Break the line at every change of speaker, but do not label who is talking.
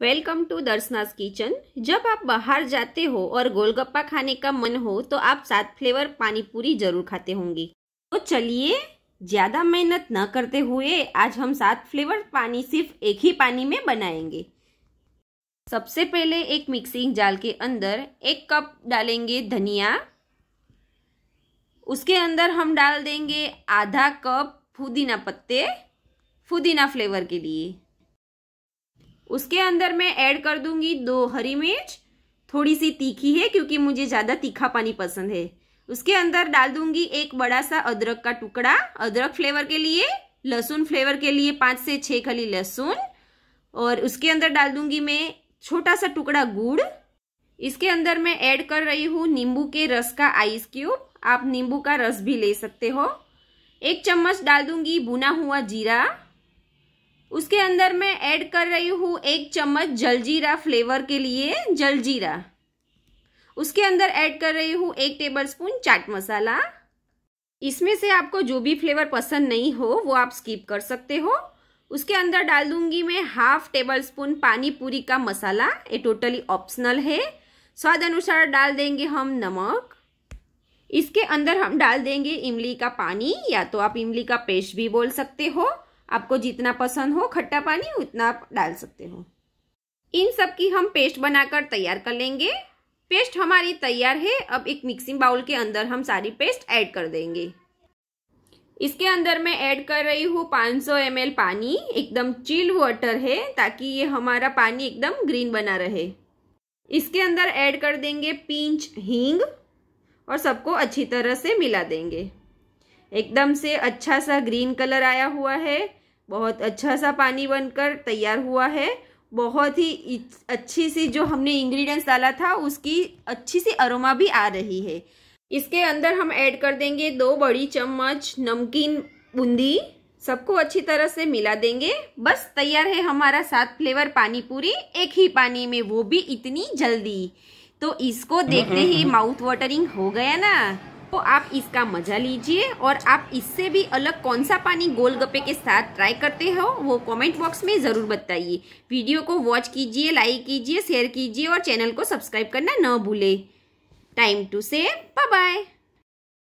welcome to दर्शनास kitchen जब आप बाहर जाते हो और गोलगप्पा खाने का मन हो तो आप सात फ्लेवर पानी पूरी जरूर खाते होंगे तो चलिए ज़्यादा मेहनत न करते हुए आज हम सात फ्लेवर पानी सिर्फ एक ही पानी में बनाएंगे सबसे पहले एक मिक्सिंग जाल के अंदर एक कप डालेंगे धनिया उसके अंदर हम डाल देंगे आधा कप पुदीना पत्ते पुदीना फ्लेवर के लिए उसके अंदर मैं ऐड कर दूंगी दो हरी मिर्च थोड़ी सी तीखी है क्योंकि मुझे ज़्यादा तीखा पानी पसंद है उसके अंदर डाल दूंगी एक बड़ा सा अदरक का टुकड़ा अदरक फ्लेवर के लिए लहसुन फ्लेवर के लिए पाँच से छः खली लहसुन और उसके अंदर डाल दूंगी मैं छोटा सा टुकड़ा गुड़ इसके अंदर मैं ऐड कर रही हूँ नींबू के रस का आइस क्यूब आप नींबू का रस भी ले सकते हो एक चम्मच डाल दूंगी भुना हुआ जीरा उसके अंदर मैं ऐड कर रही हूँ एक चम्मच जलजीरा फ्लेवर के लिए जलजीरा उसके अंदर ऐड कर रही हूँ एक टेबलस्पून चाट मसाला इसमें से आपको जो भी फ्लेवर पसंद नहीं हो वो आप स्किप कर सकते हो उसके अंदर डाल दूंगी मैं हाफ टेबल स्पून पानी पूरी का मसाला ये टोटली ऑप्शनल है स्वाद अनुसार डाल देंगे हम नमक इसके अंदर हम डाल देंगे इमली का पानी या तो आप इमली का पेस्ट भी बोल सकते हो आपको जितना पसंद हो खट्टा पानी उतना आप डाल सकते हो इन सब की हम पेस्ट बनाकर तैयार कर लेंगे पेस्ट हमारी तैयार है अब एक मिक्सिंग बाउल के अंदर हम सारी पेस्ट ऐड कर देंगे इसके अंदर मैं ऐड कर रही हूँ 500 सौ पानी एकदम चिल वाटर है ताकि ये हमारा पानी एकदम ग्रीन बना रहे इसके अंदर ऐड कर देंगे पिंच हींग और सबको अच्छी तरह से मिला देंगे एकदम से अच्छा सा ग्रीन कलर आया हुआ है बहुत अच्छा सा पानी बनकर तैयार हुआ है बहुत ही अच्छी सी जो हमने इंग्रेडिएंट्स डाला था उसकी अच्छी सी अरोमा भी आ रही है इसके अंदर हम ऐड कर देंगे दो बड़ी चम्मच नमकीन बूंदी सबको अच्छी तरह से मिला देंगे बस तैयार है हमारा सात फ्लेवर पानी पूरी एक ही पानी में वो भी इतनी जल्दी तो इसको देखते ही माउथ वाटरिंग हो गया ना तो आप इसका मज़ा लीजिए और आप इससे भी अलग कौन सा पानी गोलगप्पे के साथ ट्राई करते हो वो कमेंट बॉक्स में ज़रूर बताइए वीडियो को वॉच कीजिए लाइक कीजिए शेयर कीजिए और चैनल को सब्सक्राइब करना न भूले टाइम टू से बाय